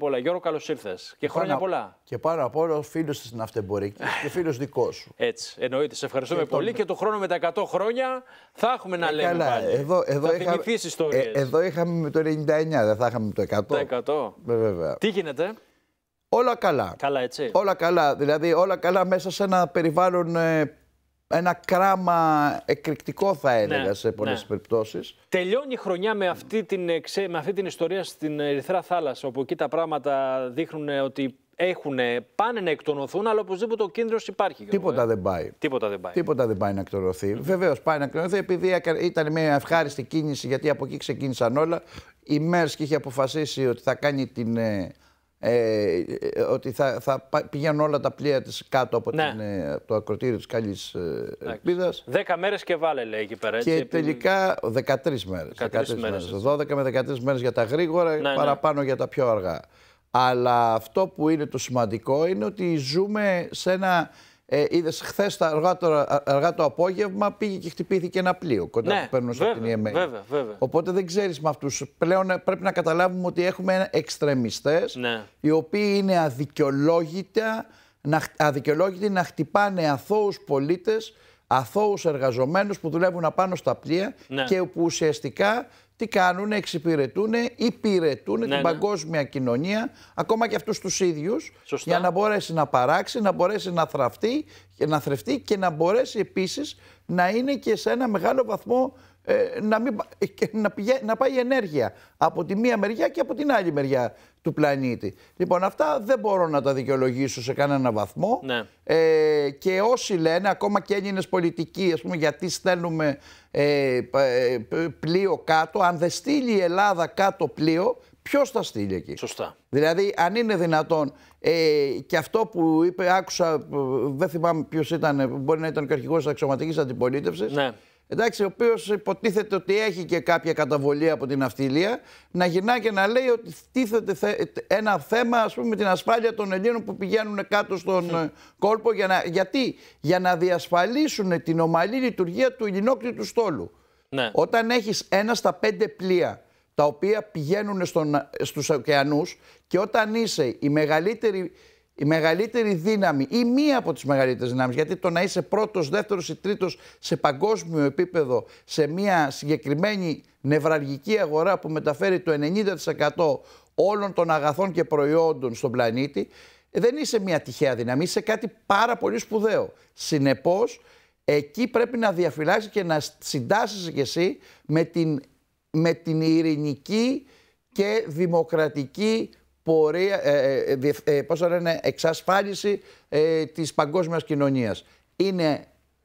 Πολλά. Γιώργο, καλώς ήρθες. Και χρόνια πολλά. Και πάνω απ' όλα, φίλος της ναυτεμπορικής και φίλος δικός σου. Έτσι, εννοείται. Σε ευχαριστούμε πολύ. Και το χρόνο με τα 100 χρόνια θα έχουμε να ε, λέμε. Καλά, πάλι. Εδώ, εδώ ε, εδώ είχαμε με το 99, δεν θα είχαμε το 100. Το 100. Βέβαια. Τι γίνεται. Όλα καλά. Καλά, έτσι. Όλα καλά. Δηλαδή, όλα καλά μέσα σε ένα περιβάλλον ε, ένα κράμα εκρηκτικό θα έλεγα ναι, σε πολλές ναι. περιπτώσεις. Τελειώνει η χρονιά με αυτή, την, ε, με αυτή την ιστορία στην Ερυθρά Θάλασσα, όπου εκεί τα πράγματα δείχνουν ε, ότι έχουν, ε, πάνε να εκτονωθούν, αλλά οπωσδήποτε ο κίνδυνος υπάρχει. Τίποτα δεν πάει. Τίποτα δεν πάει. Τίποτα δεν πάει να εκτονωθεί. Mm. Βεβαίως πάει να εκτονωθεί, επειδή ήταν μια ευχάριστη κίνηση, γιατί από εκεί ξεκίνησαν όλα. Η Μέρσκ είχε αποφασίσει ότι θα κάνει την ε, ε, ότι θα, θα πηγαίνουν όλα τα πλοία της κάτω από, ναι. την, ε, το ακροτήριο της Καλής ε, Ελπίδας. 10 μέρες και βάλε λέει εκεί πέρα. Έτσι, και τελικά 13 μέρες. 13, 13 μέρες. 12 με 13 μέρες για τα γρήγορα, ναι, ναι, παραπάνω για τα πιο αργά. Αλλά αυτό που είναι το σημαντικό είναι ότι ζούμε σε ένα ε, Είδες χθες αργά, αργά, το απόγευμα πήγε και χτυπήθηκε ένα πλοίο κοντά ναι, που παίρνουν βέβαια, στην Βέβαια, Οπότε δεν ξέρεις με αυτούς. Πλέον ε, πρέπει να καταλάβουμε ότι έχουμε εξτρεμιστές ναι. οι οποίοι είναι αδικαιολόγητα να, αδικαιολόγητοι να χτυπάνε αθώους πολίτες αθώους εργαζομένους που δουλεύουν απάνω στα πλοία ναι. και που ουσιαστικά τι κάνουν, εξυπηρετούν, υπηρετούν ναι, την ναι. παγκόσμια κοινωνία, ακόμα και αυτούς τους ίδιους, για να μπορέσει να παράξει, να μπορέσει να θραφτεί, να θρεφτεί και να μπορέσει επίσης να είναι και σε ένα μεγάλο βαθμό ε, να, μην, ε, να, πηγα, να πάει ενέργεια από τη μία μεριά και από την άλλη μεριά του πλανήτη. Λοιπόν, αυτά δεν μπορώ να τα δικαιολογήσω σε κανένα βαθμό. Ναι. Ε, και όσοι λένε, ακόμα και Έλληνες πολιτικοί, ας πούμε, γιατί στέλνουμε ε, ε πλοίο κάτω, αν δεν στείλει η Ελλάδα κάτω πλοίο, ποιος θα στείλει εκεί. Σωστά. Δηλαδή, αν είναι δυνατόν. Ε, και αυτό που είπε, άκουσα, δεν θυμάμαι ποιος ήταν, μπορεί να ήταν και ο αρχηγός της αξιωματικής αντιπολίτευσης. Ναι εντάξει, ο οποίος υποτίθεται ότι έχει και κάποια καταβολή από την αυτιλία, να γυρνά και να λέει ότι τίθεται ένα θέμα, ας πούμε, με την ασφάλεια των Ελλήνων που πηγαίνουν κάτω στον ε, κόλπο. Για να, γιατί, για να διασφαλίσουν την ομαλή λειτουργία του ελληνόκτητου στόλου. Ναι. Όταν έχεις ένα στα πέντε πλοία τα οποία πηγαίνουν στον, ε, στους και όταν είσαι η μεγαλύτερη η μεγαλύτερη δύναμη ή μία από τις μεγαλύτερες δυνάμεις, γιατί το να είσαι πρώτος, δεύτερος ή τρίτος σε παγκόσμιο επίπεδο, σε μία συγκεκριμένη νευραλγική αγορά που μεταφέρει το 90% όλων των αγαθών και προϊόντων στον πλανήτη, δεν είσαι μία τυχαία δύναμη, είσαι κάτι πάρα πολύ σπουδαίο. Συνεπώς, εκεί πρέπει να διαφυλάξεις και να συντάσσεις κι εσύ με την, με την ειρηνική και δημοκρατική πορεία, ε, ε, ε, ε πώς θα λένε, εξασφάλιση ε, της παγκόσμιας κοινωνίας. Είναι,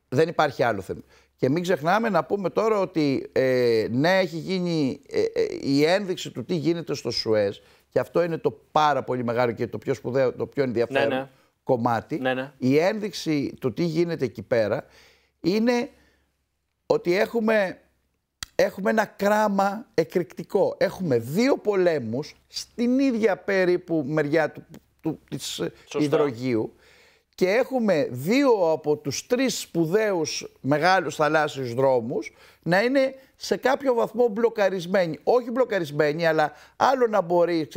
δεν υπάρχει άλλο θέμα. Και μην ξεχνάμε να πούμε τώρα ότι ε, ναι, έχει γίνει ε, η ένδειξη του τι γίνεται στο Σουέζ και αυτό είναι το πάρα πολύ μεγάλο και το πιο σπουδαίο, το πιο ενδιαφέρον ναι. ναι. κομμάτι. Ναι, ναι, η ένδειξη του τι γίνεται εκεί πέρα είναι ότι έχουμε έχουμε ένα κράμα εκρηκτικό. Έχουμε δύο πολέμους στην ίδια περίπου μεριά του, του, της ε, Σωστά και έχουμε δύο από τους τρεις σπουδαίους μεγάλους θαλάσσιους δρόμους να είναι σε κάποιο βαθμό μπλοκαρισμένοι. Όχι μπλοκαρισμένοι, αλλά άλλο να μπορεί.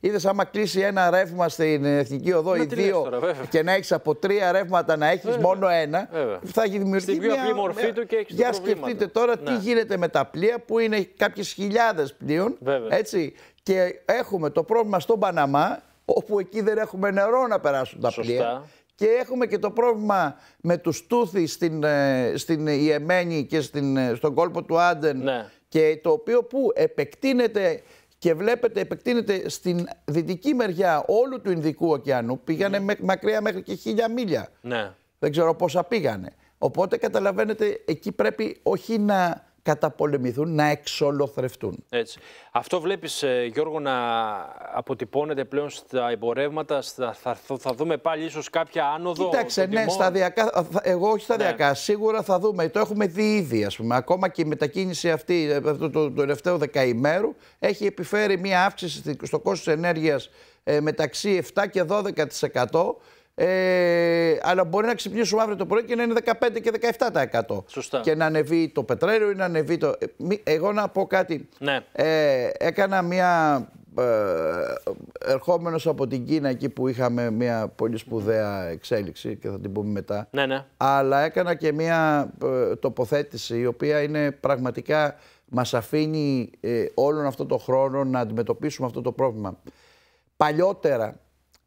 Είδες, άμα κλείσει ένα ρεύμα στην εθνική οδό ή δύο και να έχεις από τρία ρεύματα να έχεις μόνο ένα, βέβαια. θα έχει δημιουργηθεί. Στην πιο απλή μορφή του και έχεις Για σκεφτείτε τώρα τι ναι. γίνεται με τα πλοία που είναι κάποιες χιλιάδες πλοίων. Έτσι. Και έχουμε το πρόβλημα στον Παναμά, όπου εκεί δεν έχουμε νερό να περάσουν τα πλοία. Και έχουμε και το πρόβλημα με τους τούθι στην, ε, στην Ιεμένη και στην, ε, στον κόλπο του Άντεν ναι. και το οποίο που επεκτείνεται και βλέπετε επεκτείνεται στην δυτική μεριά όλου του Ινδικού ωκεανού. Πήγανε ναι. μακριά μέχρι και χίλια μίλια. Ναι. Δεν ξέρω πόσα πήγανε. Οπότε καταλαβαίνετε εκεί πρέπει όχι να καταπολεμηθούν, να εξολοθρευτούν. Έτσι. Αυτό βλέπεις ε, Γιώργο να αποτυπώνεται πλέον στα εμπορεύματα, στα, θα, θα, δούμε πάλι ίσως κάποια άνοδο. Κοιτάξτε, ναι, σταδιακά, εγώ όχι σταδιακά, ναι. σίγουρα θα δούμε, το έχουμε δει ήδη ας πούμε, ακόμα και η μετακίνηση αυτή ε, το, το, τελευταίο δεκαημέρου έχει επιφέρει μια αύξηση στο κόστος ενέργειας ε, μεταξύ 7 και 12% ε, αλλά μπορεί να ξυπνήσουμε αύριο το πρωί και να είναι 15 και 17%. Σωστά. Και να ανεβεί το πετρέλαιο ή να ανεβεί το. Ε, εγώ να πω κάτι. Ναι. Ε, έκανα μια. Ε, ερχόμενος από την Κίνα εκεί που είχαμε μια πολύ σπουδαία εξέλιξη και θα την πούμε μετά. Ναι, ναι. Αλλά έκανα και μια τοποθέτηση η οποία είναι πραγματικά μας αφήνει όλον αυτό το χρόνο να αντιμετωπίσουμε αυτό το πρόβλημα. Παλιότερα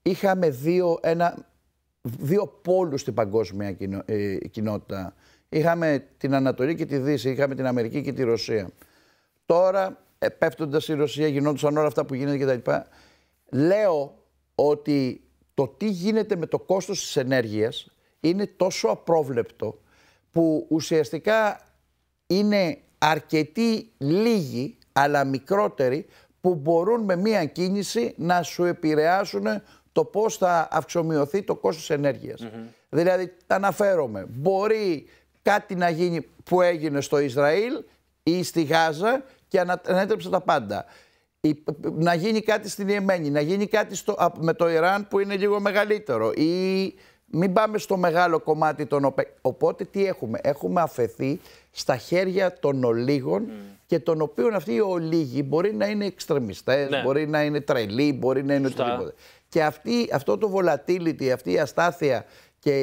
είχαμε δύο, ένα, δύο πόλους στην παγκόσμια κοινο, ε, κοινότητα. Είχαμε την Ανατολή και τη Δύση, είχαμε την Αμερική και τη Ρωσία. Τώρα, ε, πέφτοντας η Ρωσία, γινόντουσαν όλα αυτά που γίνεται κτλ. Λέω ότι το τι γίνεται με το κόστος της ενέργειας είναι τόσο απρόβλεπτο που ουσιαστικά είναι αρκετοί λίγοι αλλά μικρότεροι που μπορούν με μία κίνηση να σου επηρεάσουν το πώς θα αυξομοιωθεί το κόστος ενέργειας. Δηλαδή, αναφέρομαι, μπορεί κάτι να γίνει που έγινε στο Ισραήλ ή στη Γάζα και ανέτρεψε τα πάντα. Να γίνει κάτι στην Ιεμένη, να γίνει κάτι με το Ιράν που είναι λίγο μεγαλύτερο. Ή μην πάμε στο μεγάλο κομμάτι των ΟΠΕ. Οπότε τι έχουμε. Έχουμε αφαιθεί στα χέρια των ολίγων και των οποίων αυτοί οι ολίγοι μπορεί να είναι εξτρεμιστές, ναι. μπορεί να είναι τρελοί, μπορεί να είναι οτιδήποτε. Και αυτή, αυτό το volatility, αυτή η αστάθεια και,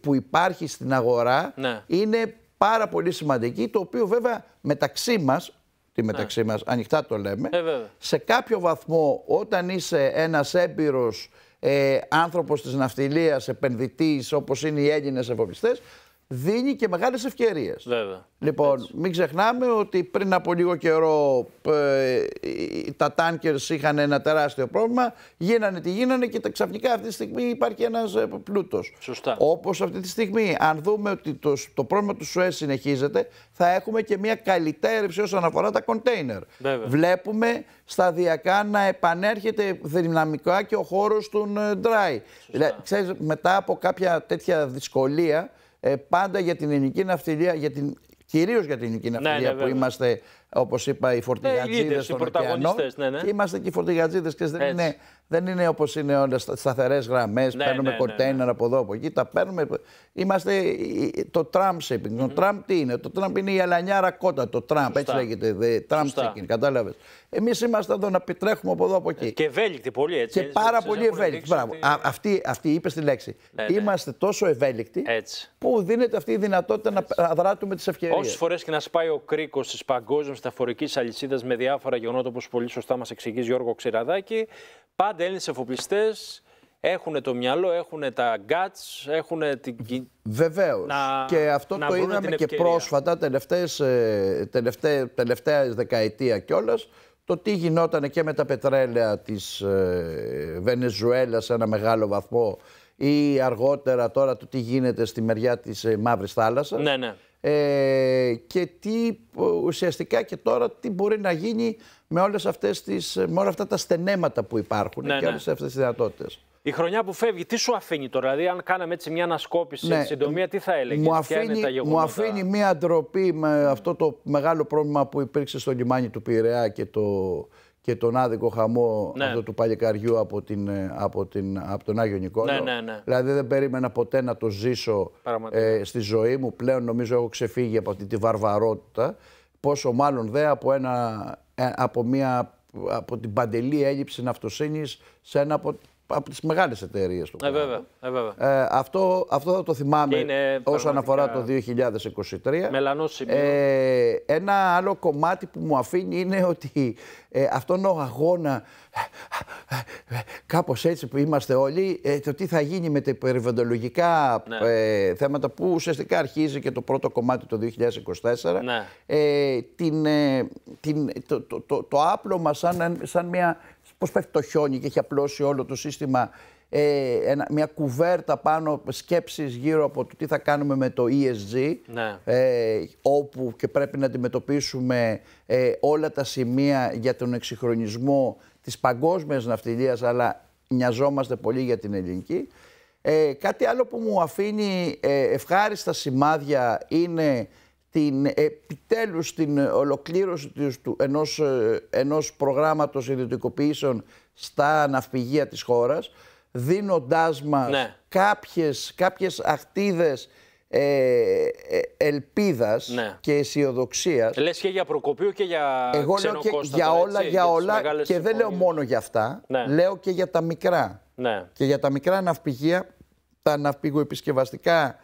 που υπάρχει στην αγορά ναι. είναι πάρα πολύ σημαντική, το οποίο βέβαια μεταξύ μας, τη ναι. μεταξύ μας ανοιχτά το λέμε, ε, σε κάποιο βαθμό όταν είσαι ένας έμπειρος ε, άνθρωπος της ναυτιλίας, επενδυτής όπως είναι οι Έλληνες εφοπιστές δίνει και μεγάλες ευκαιρίες. Βέβαια. Λοιπόν, Έτσι. μην ξεχνάμε ότι πριν από λίγο καιρό ε, τα τάνκερς είχαν ένα τεράστιο πρόβλημα, γίνανε τι γίνανε και ξαφνικά αυτή τη στιγμή υπάρχει ένας ε, πλούτος. Σωστά. Όπως αυτή τη στιγμή, αν δούμε ότι το, το πρόβλημα του ΣΟΕΣ συνεχίζεται, θα έχουμε και μια καλυτέρευση όσον αφορά τα κοντέινερ. Βλέπουμε σταδιακά να επανέρχεται δυναμικά και ο χώρος του ε, dry. Δηλαδή, ξέρεις, μετά από κάποια τέτοια δυσκολία, ε, πάντα για την ελληνική ναυτιλία, για την, κυρίως για την ελληνική ναι, ναυτιλία ναι, που είμαστε, όπως είπα, οι ε, φορτηγατζίδες των ωκεανό. Και ναι. είμαστε και οι φορτηγατζίδες και δεν είναι δεν είναι όπως είναι όλα σταθερές γραμμές. Ναι, παίρνουμε ναι, ναι κορτέινερ ναι. από εδώ, από εκεί. Τα παίρνουμε. Είμαστε το Trump Shipping. Mm Το Trump τι είναι. Το Trump είναι η αλανιάρα κότα. Το Trump. Έτσι λέγεται. The Trump Κατάλαβες. Εμείς είμαστε εδώ να επιτρέχουμε από εδώ, από εκεί. Και ευέλικτοι πολύ έτσι. Και πάρα πολύ ευέλικτοι. Μπράβο. αυτή, αυτή είπες τη λέξη. Ναι, είμαστε τόσο ευέλικτοι που δίνεται αυτή η δυνατότητα να δράτουμε τις ευκαιρίες. Όσες φορές και να σπάει ο κρίκος της παγκόσμιας μεταφορικής αλυσίδας με διάφορα γεγονότα, όπως πολύ σωστά μας εξηγείς Γιώργο Ξηραδάκη, πάντα Έλληνες εφοπλιστές έχουν το μυαλό, έχουν τα guts, έχουν την. Βεβαίω. Και αυτό να το είδαμε και πρόσφατα, τελευταίες, ε, τελευταία, τελευταία δεκαετία κιόλας, το τι γινόταν και με τα πετρέλαια της ε, Βενεζουέλας σε ένα μεγάλο βαθμό ή αργότερα τώρα το τι γίνεται στη μεριά της ε, Μαύρης Θάλασσας. Ναι, ναι. Ε, και τι ουσιαστικά και τώρα τι μπορεί να γίνει με, όλες αυτές τις, με όλα αυτά τα στενέματα που υπάρχουν ναι, και ναι. όλες αυτές τις δυνατότητες. Η χρονιά που φεύγει, τι σου αφήνει τώρα, δηλαδή αν κάναμε έτσι μια ανασκόπηση ναι, συντομία, τι θα έλεγες, μου αφήνει, ποια είναι τα γεγονότα. Μου αφήνει μια ντροπή με αυτό το μεγάλο πρόβλημα που υπήρξε στο λιμάνι του Πειραιά και το, και τον άδικο χαμό ναι. αυτό του παλικαριού από, την, ε, από, την, από τον Άγιο Νικόλαο. Ναι, ναι, ναι. Δηλαδή δεν περίμενα ποτέ να το ζήσω ε, στη ζωή μου. Πλέον νομίζω έχω ξεφύγει από αυτή τη βαρβαρότητα. Πόσο μάλλον δε από, ένα, ε, από, μια, από την παντελή έλλειψη ναυτοσύνης σε ένα από από τις μεγάλες εταιρείες του. Ε, ε, βέβαια, ε, βέβαια. αυτό, αυτό θα το θυμάμαι είναι όσον αφορά το 2023. Μελανός σημείο. Ε, ένα άλλο κομμάτι που μου αφήνει είναι ότι ε, αυτόν ο αγώνα, κάπως έτσι που είμαστε όλοι, ε, το τι θα γίνει με τα περιβαλλοντολογικά ναι. ε, θέματα που ουσιαστικά αρχίζει και το πρώτο κομμάτι το 2024. Ναι. την, την, το, το, το, το άπλωμα σαν, σαν μια πώς πέφτει το χιόνι και έχει απλώσει όλο το σύστημα. Ε, μια κουβέρτα πάνω σκέψεις γύρω από το τι θα κάνουμε με το ESG ναι. ε, όπου και πρέπει να αντιμετωπίσουμε ε, όλα τα σημεία για τον εξυγχρονισμό της παγκόσμιας ναυτιλίας αλλά νοιαζόμαστε πολύ για την ελληνική. Ε, κάτι άλλο που μου αφήνει ευχάριστα σημάδια είναι την επιτέλους την ολοκλήρωση του, ενός, ε, ενός προγράμματος ιδιωτικοποιήσεων στα ναυπηγεία της χώρας, δίνοντάς μας ναι. κάποιες, κάποιες ε, ε, ελπίδας ναι. και αισιοδοξίας. Λες και για προκοπείο και για Εγώ λέω και για όλα, για όλα και δεν λέω μόνο για αυτά, ναι. λέω και για τα μικρά. Ναι. Και για τα μικρά ναυπηγεία, τα ναυπηγοεπισκευαστικά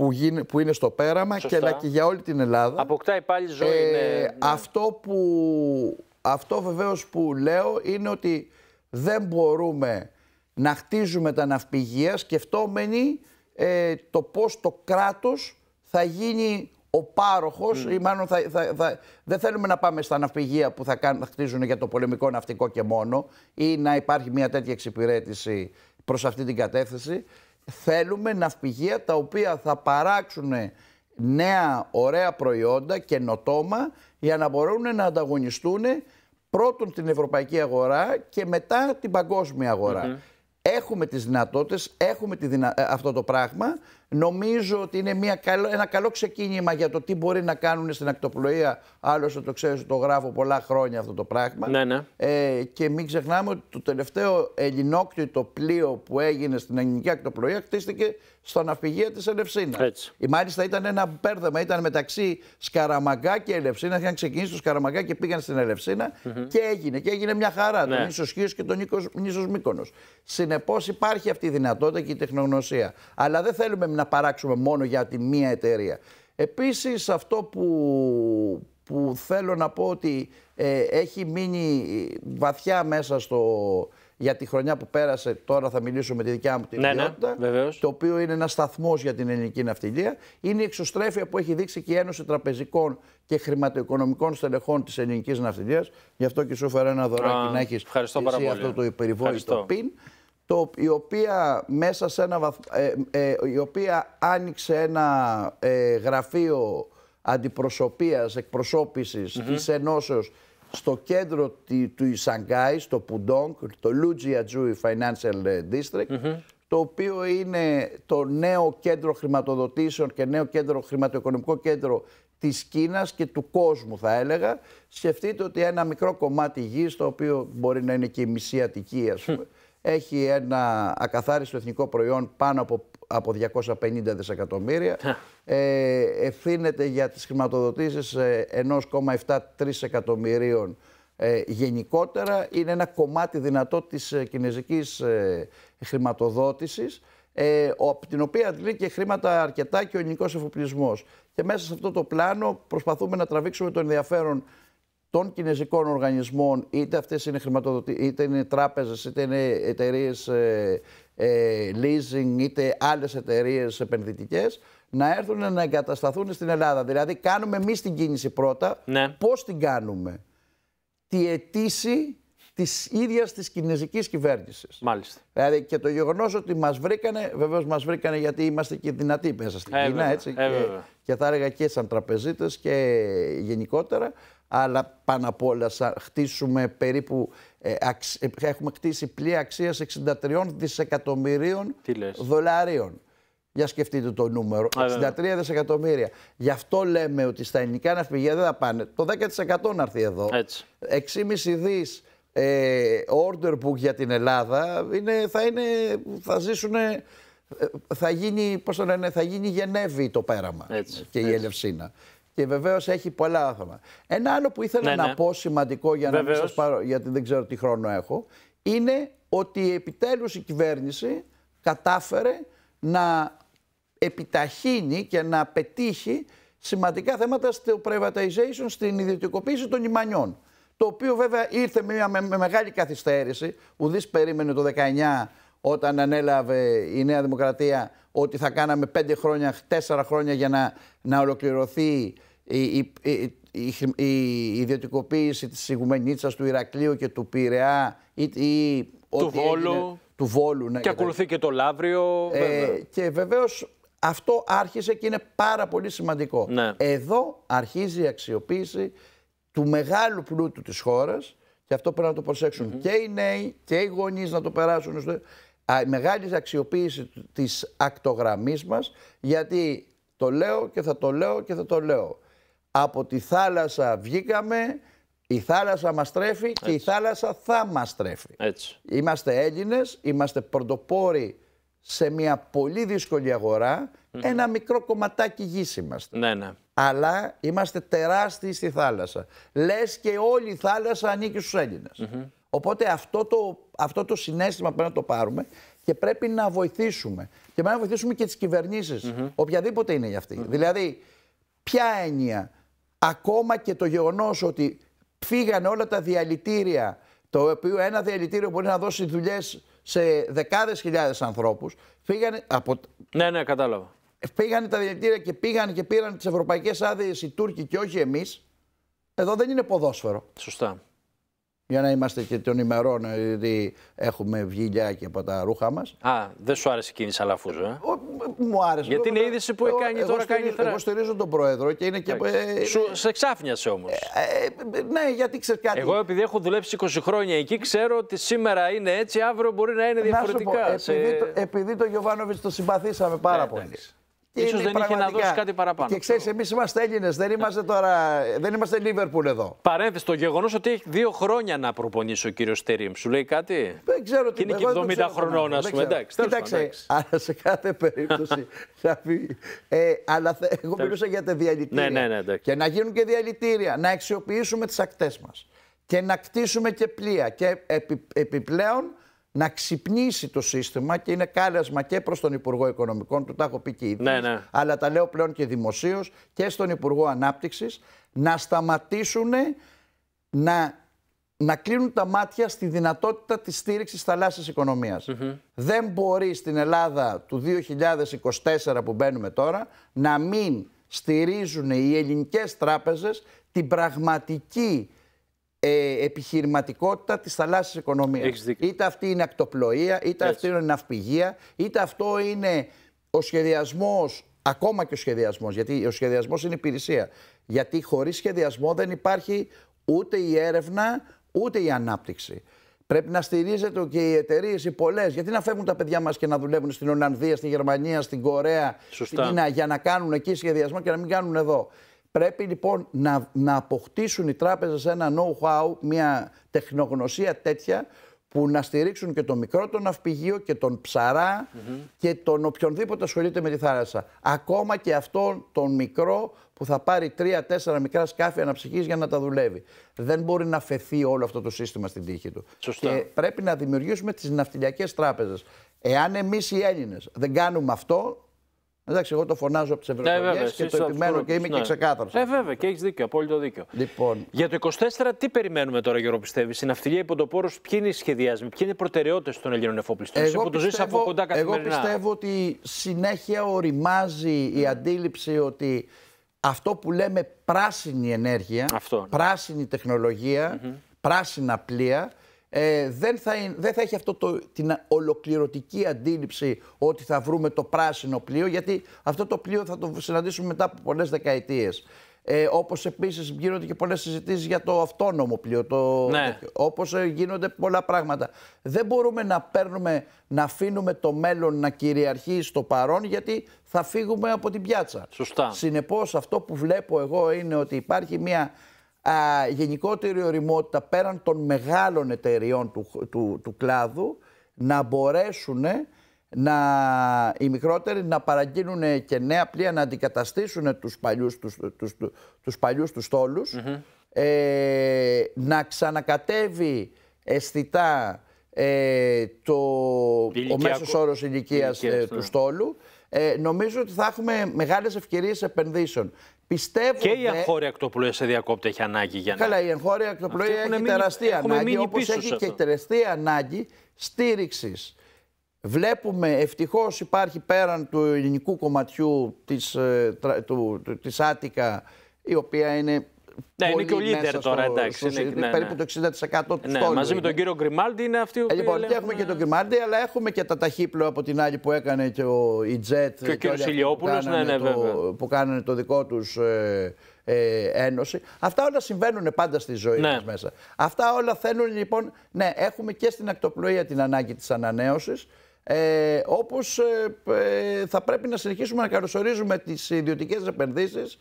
που, που είναι στο πέραμα και αλλά και για όλη την Ελλάδα. Αποκτάει πάλι ζωή. είναι... Ναι. Αυτό, που, αυτό βεβαίως που λέω είναι ότι δεν μπορούμε να χτίζουμε τα ναυπηγεία σκεφτόμενοι ε, το πώς το κράτος θα γίνει ο πάροχος. ή μάλλον θα, θα, θα, δεν θέλουμε να πάμε στα ναυπηγεία που θα, κάνουν, θα χτίζουν για το πολεμικό ναυτικό και μόνο, ή να υπάρχει μια τέτοια εξυπηρέτηση προς αυτή την κατεύθυνση θέλουμε ναυπηγεία τα οποία θα παράξουν νέα ωραία προϊόντα, νοτόμα για να μπορούν να ανταγωνιστούν πρώτον την ευρωπαϊκή αγορά και μετά την παγκόσμια αγορά. Έχουμε τις δυνατότητες, έχουμε τη ε, αυτό το πράγμα Νομίζω ότι είναι μια καλό, ένα καλό ξεκίνημα για το τι μπορεί να κάνουν στην ακτοπλοεία. Άλλωστε το ξέρω, το γράφω πολλά χρόνια αυτό το πράγμα. Ναι, ναι. Ε, και μην ξεχνάμε ότι το τελευταίο ελληνόκτητο πλοίο που έγινε στην ελληνική ακτοπλοεία χτίστηκε στα ναυπηγεία της Ελευσίνας. Μάλιστα ήταν ένα μπέρδεμα. Ήταν μεταξύ Σκαραμαγκά και Ελευσίνα. Είχαν ξεκινήσει το Σκαραμαγκά και πήγαν στην Ελευσίνα και έγινε. Και έγινε μια χαρά. Ναι. Τον ίσο Χίο και τον νήσο Μήκονο. Συνεπώς υπάρχει αυτή η δυνατότητα και η τεχνογνωσία. Αλλά δεν θέλουμε να παράξουμε μόνο για τη μία εταιρεία. Επίσης αυτό που, που θέλω να πω ότι ε, έχει μείνει βαθιά μέσα στο, για τη χρονιά που πέρασε, τώρα θα μιλήσω με τη δικιά μου την ναι, ναι το οποίο είναι ένας σταθμός για την ελληνική ναυτιλία, είναι η εξωστρέφεια που έχει δείξει και η Ένωση Τραπεζικών και Χρηματοοικονομικών Στελεχών της Ελληνικής Ναυτιλίας Γι' αυτό και σου έφερα ένα δωράκι να έχεις αυτό το υπεριβόητο πιν το, η οποία μέσα σε ένα ε, ε, οποία άνοιξε ένα ε, γραφείο αντιπροσωπείας, εκπροσώπησης mm -hmm. της ενώσεως στο κέντρο του Ισανγκάη, στο Πουντόγκ, το Λουτζιατζούι Financial District, το οποίο είναι το νέο κέντρο χρηματοδοτήσεων και νέο κέντρο, χρηματοοικονομικό κέντρο της Κίνας και του κόσμου θα έλεγα. Σκεφτείτε ότι ένα μικρό κομμάτι γης, το οποίο μπορεί να είναι και η μισή πούμε, έχει ένα ακαθάριστο εθνικό προϊόν πάνω από, από 250 δισεκατομμύρια. Ε, ευθύνεται για τις χρηματοδοτήσεις 1,73 ε, εκατομμυρίων ε, γενικότερα. Είναι ένα κομμάτι δυνατό της ε, κινέζικης ε, χρηματοδότησης, ε, από την οποία αντλεί και χρήματα αρκετά και ο ελληνικός εφοπλισμός. Και μέσα σε αυτό το πλάνο προσπαθούμε να τραβήξουμε το ενδιαφέρον των κινέζικων οργανισμών, είτε αυτές είναι χρηματοδοτη... είτε είναι τράπεζες, είτε είναι εταιρείες ε, ε, leasing, είτε άλλες εταιρείες επενδυτικές, να έρθουν να εγκατασταθούν στην Ελλάδα. Δηλαδή κάνουμε εμείς την κίνηση πρώτα. Ναι. Πώς την κάνουμε. Τη αιτήσει της ίδιας της κινέζικης κυβέρνησης. Μάλιστα. Δηλαδή και το γεγονός ότι μας βρήκανε, βεβαίως μας βρήκανε γιατί είμαστε και δυνατοί μέσα στην ε, Κίνα. έτσι, ε, και, και θα έλεγα και σαν τραπεζίτες και γενικότερα αλλά πάνω απ' όλα θα χτίσουμε περίπου, ε, ε έχουμε χτίσει πλοία αξίας 63 δισεκατομμυρίων δολαρίων. Για σκεφτείτε το νούμερο, 63 δισεκατομμύρια. Γι' αυτό λέμε ότι στα ελληνικά ναυπηγεία δεν θα πάνε. Το 10% να έρθει εδώ. Έτσι. 6,5 δις ε, order book για την Ελλάδα είναι, θα, είναι, θα ζήσουν ε, θα γίνει, πώς το θα γίνει Γενέβη το πέραμα και η Ελευσίνα. Και βεβαίως έχει πολλά άθρονα. Ένα άλλο που ήθελα ναι, να ναι. πω σημαντικό για να μην σας πάρω, γιατί δεν ξέρω τι χρόνο έχω, είναι ότι επιτέλους η κυβέρνηση κατάφερε να επιταχύνει και να πετύχει σημαντικά θέματα στο privatization, στην ιδιωτικοποίηση των λιμανιών. Το οποίο βέβαια ήρθε με, μια, μεγάλη καθυστέρηση, Ουδής περίμενε το 19 όταν ανέλαβε η Νέα Δημοκρατία ότι θα κάναμε πέντε χρόνια, τέσσερα χρόνια για να, να ολοκληρωθεί η, η, η, ιδιωτικοποίηση της Ιγουμενίτσας, του Ηρακλείου και του Πειραιά ή, του, Βόλου, του Βόλου. Ναι, και, ναι, ναι. ακολουθεί και το Λαύριο. Ε, και βεβαίως αυτό άρχισε και είναι πάρα πολύ σημαντικό. Ναι. Εδώ αρχίζει η αξιοποίηση του μεγάλου πλούτου της χώρας και αυτό πρέπει να το προσέξουν και οι νέοι και οι γονείς να το περάσουν μεγάλη αξιοποίηση της ακτογραμμής μας, γιατί το λέω και θα το λέω και θα το λέω. Από τη θάλασσα βγήκαμε, η θάλασσα μας τρέφει και η θάλασσα θα μας τρέφει. Έτσι. Είμαστε Έλληνες, είμαστε πρωτοπόροι σε μια πολύ δύσκολη αγορά, ένα μικρό κομματάκι γης είμαστε. Ναι, ναι. Αλλά είμαστε τεράστιοι στη θάλασσα. Λες και όλη η θάλασσα ανήκει στους Έλληνες. Οπότε αυτό το, αυτό το συνέστημα πρέπει να το πάρουμε και πρέπει να βοηθήσουμε. Και πρέπει να βοηθήσουμε και τις κυβερνήσεις, οποιαδήποτε είναι για αυτη Δηλαδή, ποια έννοια, ακόμα και το γεγονός ότι φύγανε όλα τα διαλυτήρια, το οποίο ένα διαλυτήριο μπορεί να δώσει δουλειές σε δεκάδες χιλιάδες ανθρώπους. Φύγανε από. Ναι, ναι, κατάλαβα. Πήγανε τα διαλυτήρια και πήγαν και πήραν τις ευρωπαϊκές άδειες οι Τούρκοι και όχι εμείς. Εδώ δεν είναι ποδόσφαιρο. Σωστά. Για να είμαστε και των ημερών, γιατί δηλαδή έχουμε βγει από τα ρούχα μας. Α, δεν σου άρεσε η κίνηση Αλαφούζο. Ε? μου άρεσε. Γιατί είναι είδηση που κάνει τώρα κάνει Εγώ στηρίζω τον πρόεδρο και είναι και. Σου σε ξάφνιασε όμως. Ε, ε, ναι, γιατί ξέρεις κάτι. Εγώ επειδή έχω δουλέψει 20 χρόνια εκεί, ξέρω ότι σήμερα είναι έτσι, αύριο μπορεί να είναι διαφορετικά. επειδή, τον Γιωβάνοβιτ το συμπαθήσαμε πάρα ε, πολύ. Και Ίσως δεν είχε να δώσει κάτι παραπάνω. Και ξέρεις, εμείς είμαστε Έλληνες, δεν είμαστε τώρα. δεν είμαστε Λίβερπουλ εδώ. Παρένθεση, το γεγονός ότι έχει δύο χρόνια να προπονήσει ο κύριος Τερήμ, σου λέει κάτι. Δεν ξέρω τι είναι. Και 70 χρονών, ας πούμε. Εντάξει, αλλά σε κάθε περίπτωση Ε, αλλά εγώ μιλούσα για τα διαλυτήρια. Ναι, ναι, ναι, και να γίνουν και διαλυτήρια, να αξιοποιήσουμε τις ακτές μας. Και να κτίσουμε και πλοία. Και επιπλέον να ξυπνήσει το σύστημα και είναι κάλεσμα και προς τον Υπουργό Οικονομικών, του τα έχω πει και ήδη, ναι, ναι. αλλά τα λέω πλέον και δημοσίως, και στον Υπουργό Ανάπτυξης, να σταματήσουν να, να κλείνουν τα μάτια στη δυνατότητα της στήριξης οικονομίας. Δεν μπορεί στην Ελλάδα του 2024 που μπαίνουμε τώρα να μην στηρίζουν οι ελληνικές τράπεζες την πραγματική ε, επιχειρηματικότητα της θαλάσσης οικονομία. Είτε αυτή είναι ακτοπλοεία, είτε αυτή είναι ναυπηγία, είτε αυτό είναι ο σχεδιασμός, ακόμα και ο σχεδιασμός, γιατί ο σχεδιασμός είναι υπηρεσία. Γιατί χωρίς σχεδιασμό δεν υπάρχει ούτε η έρευνα, ούτε η ανάπτυξη. Πρέπει να στηρίζεται και οι εταιρείες, οι πολλές. Γιατί να φεύγουν τα παιδιά μας και να δουλεύουν στην Ολλανδία, στη Γερμανία, στην Κορέα, στην Κίνα για να κάνουν εκεί σχεδιασμό και να μην κάνουν εδώ. Πρέπει λοιπόν να, να αποκτήσουν οι τράπεζες ένα know-how, μια τεχνογνωσία τέτοια που να στηρίξουν και το μικρό το ναυπηγείο και τον ψαρα και τον οποιονδήποτε ασχολείται με τη θάλασσα. Ακόμα και αυτόν τον μικρό που θα πάρει τρία-τέσσερα μικρά σκάφη αναψυχής για να τα δουλεύει. Δεν μπορεί να φεθεί όλο αυτό το σύστημα στην τύχη του. Σωστά. Και πρέπει να δημιουργήσουμε τις ναυτιλιακές τράπεζες. Εάν εμείς οι Έλληνες δεν κάνουμε αυτό, Εντάξει, εγώ το φωνάζω από τις ε, ευρωεκλογέ και το επιμένω και είμαι ναι. και ξεκάθαρος. Ε, βέβαια, και έχεις δίκιο, απόλυτο δίκιο. Λοιπόν. Για το 24, τι περιμένουμε τώρα, Γιώργο, πιστεύεις. Η ναυτιλία υπό το πόρο, ποιοι είναι οι σχεδιασμοί, ποιοι είναι οι προτεραιότητες των Ελλήνων εφοπλιστών, εγώ που το κοντά Εγώ πιστεύω ότι συνέχεια οριμάζει η αντίληψη ότι αυτό που λέμε πράσινη ενέργεια, ναι. πράσινη τεχνολογία, πράσινα πλοία, ε, δεν, θα, δεν θα έχει αυτό το, την ολοκληρωτική αντίληψη ότι θα βρούμε το πράσινο πλοίο, γιατί αυτό το πλοίο θα το συναντήσουμε μετά από πολλές δεκαετίες. Ε, Όπως επίσης γίνονται και πολλές συζητήσεις για το αυτόνομο πλοίο. Το... Ναι. Όπως ε, γίνονται πολλά πράγματα. Δεν μπορούμε να παίρνουμε, να αφήνουμε το μέλλον να κυριαρχεί στο παρόν, γιατί θα φύγουμε από την πιάτσα. Συνεπώς, αυτό που βλέπω εγώ είναι ότι υπάρχει μια α, γενικότερη οριμότητα πέραν των μεγάλων εταιριών του, του, κλάδου να μπορέσουν ε, να, οι μικρότεροι να παραγγείλουν και νέα πλοία να αντικαταστήσουν τους παλιούς τους, τους, τους, παλιούς τους στόλους, ε, να ξανακατέβει αισθητά ε, το, ο μέσος όρος ηλικίας, του ναι. στόλου ε, νομίζω ότι θα έχουμε μεγάλες ευκαιρίες επενδύσεων. Πιστεύω και η εγχώρια ακτοπλοεία σε διακόπτη έχει ανάγκη για να. Καλά, η εγχώρια ακτοπλοεία έχει μείνει, ανάγκη, όπω έχει και τεραστία ανάγκη στήριξης. Βλέπουμε, ευτυχώς υπάρχει πέραν του ελληνικού κομματιού της, ε, του, της Άτικα, η οποία είναι ναι, είναι και ο Λίτερ τώρα, εντάξει. Είναι, ναι, Περίπου ναι. το 60% του ναι, ναι, Μαζί με τον κύριο Γκριμάλντι είναι αυτή που. Ε, λοιπόν, λέμε... έχουμε και τον Γκριμάλντι, αλλά έχουμε και τα ταχύπλο από την άλλη που έκανε και ο Ιτζέτ. Και, ο κύριο ναι, ναι, Το, που κάνανε το δικό τους. Ε, ε, ένωση. Αυτά όλα συμβαίνουν πάντα στη ζωή ναι. μας μέσα. Αυτά όλα θέλουν λοιπόν, ναι, έχουμε και στην ακτοπλοεία την ανάγκη της ανανέωσης, ε, όπως ε, ε, θα πρέπει να συνεχίσουμε να καλωσορίζουμε τις ιδιωτικές επενδύσεις,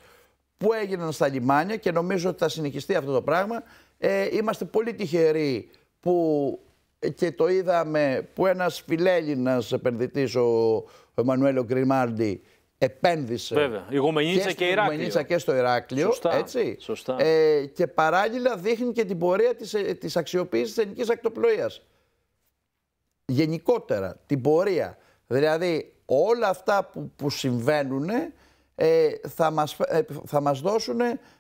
που έγιναν στα λιμάνια και νομίζω ότι θα συνεχιστεί αυτό το πράγμα. Ε, είμαστε πολύ τυχεροί που και το είδαμε που ένας φιλέλληνας επενδυτής, ο Εμμανουέλο Γκριμάρντι, επένδυσε. Βέβαια, και, και, και στο Ηράκλειο. Σωστά. Έτσι. Ε, και παράλληλα δείχνει και την πορεία της, ε, της αξιοποίησης της ελληνικής ακτοπλοείας. Γενικότερα, την πορεία. Δηλαδή, όλα αυτά που, που συμβαίνουν ε, θα, μας, ε, θα μας δώσουν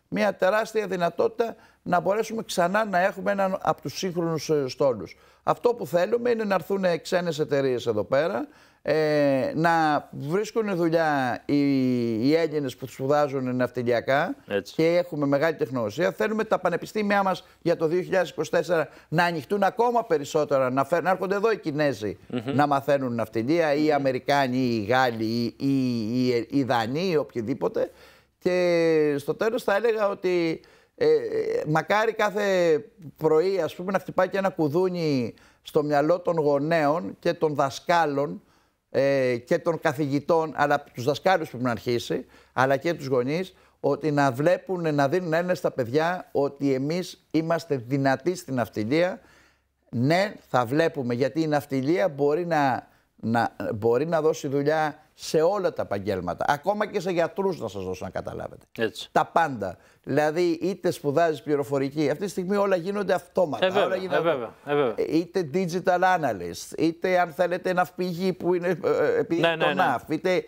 μια τεράστια δυνατότητα να μπορέσουμε ξανά να έχουμε έναν από τους σύγχρονους ε, στόλους. Αυτό που θέλουμε είναι να έρθουν ξένες εταιρείες εδώ πέρα, ε, να βρίσκουν δουλειά οι, οι Έλληνες που σπουδάζουν ναυτιλιακά Έτσι. και έχουμε μεγάλη τεχνολογία. Θέλουμε τα πανεπιστήμια μας για το 2024 να ανοιχτούν ακόμα περισσότερα, να, να έρχονται εδώ οι κινεζοι να μαθαίνουν ναυτιλία ή οι Αμερικάνοι ή οι Γάλλοι ή οι, Δανείοι οποιοδήποτε. Και στο τέλος θα έλεγα ότι ε, μακάρι κάθε πρωί ας πούμε να χτυπάει και ένα κουδούνι στο μυαλό των γονέων και των δασκάλων ε, και των καθηγητών, αλλά τους δασκάλους που να αρχίσει, αλλά και τους γονείς, ότι να βλέπουν, να δίνουν έννοια στα παιδιά ότι εμείς είμαστε δυνατοί στην ναυτιλία. Ναι, θα βλέπουμε, γιατί η ναυτιλία μπορεί να, να, μπορεί να δώσει δουλειά σε όλα τα επαγγέλματα. Ακόμα και σε γιατρούς, να σας δώσω να καταλάβετε. Έτσι. Τα πάντα. Δηλαδή, είτε σπουδάζεις πληροφορική. Αυτή τη στιγμή όλα γίνονται αυτόματα. Ε, όλα γίνονται... Ε, βέβαια, ε, βέβαια. Είτε digital analyst, είτε αν θέλετε φυγή που είναι επειδή ναι, ναι, το ναι, ναύ, είτε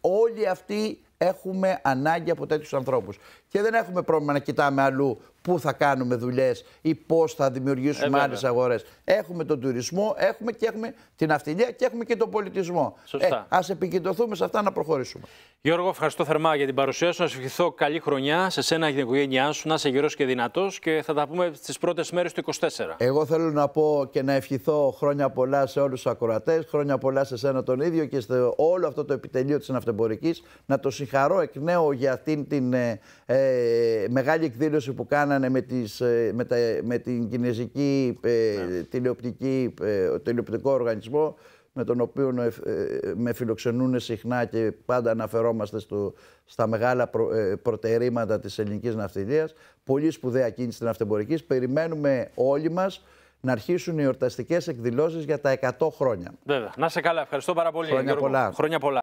Όλοι αυτοί έχουμε ανάγκη από τέτοιους ανθρώπους. Και δεν έχουμε πρόβλημα να κοιτάμε αλλού πού θα κάνουμε δουλειές ή πώς θα δημιουργήσουμε ε, άλλες αγορές. Έχουμε τον τουρισμό, έχουμε και έχουμε την αυτιλία και έχουμε και τον πολιτισμό. Σωστά. Ε, Ας επικεντρωθούμε σε αυτά να προχωρήσουμε. Γιώργο, ευχαριστώ θερμά για την παρουσία σου. Να σου ευχηθώ καλή χρονιά σε σένα και την οικογένειά σου. Να είσαι γερός και δυνατός και θα τα πούμε στις πρώτες μέρες του 24. Εγώ θέλω να πω και να ευχηθώ χρόνια πολλά σε όλους τους ακροατές, χρόνια πολλά σε σένα τον ίδιο και σε όλο αυτό το επιτελείο της ναυτεμπορικής. Να το συγχαρώ εκ νέου για αυτήν την ε, ε, μεγάλη εκδήλωση που κάνει με, τις, ε, με, με την κινέζικη ε, ναι. τηλεοπτική, ε, τηλεοπτικό οργανισμό με τον οποίο ε, με φιλοξενούν συχνά και πάντα αναφερόμαστε στο, στα μεγάλα προ, προτερήματα της ελληνικής ναυτιλίας. Πολύ σπουδαία κίνηση ναυτεμπορικής. Περιμένουμε όλοι μας να αρχίσουν οι ορταστικές εκδηλώσεις για τα 100 χρόνια. Βέβαια. Να σε καλά. Ευχαριστώ πάρα πολύ. Χρόνια πολλά.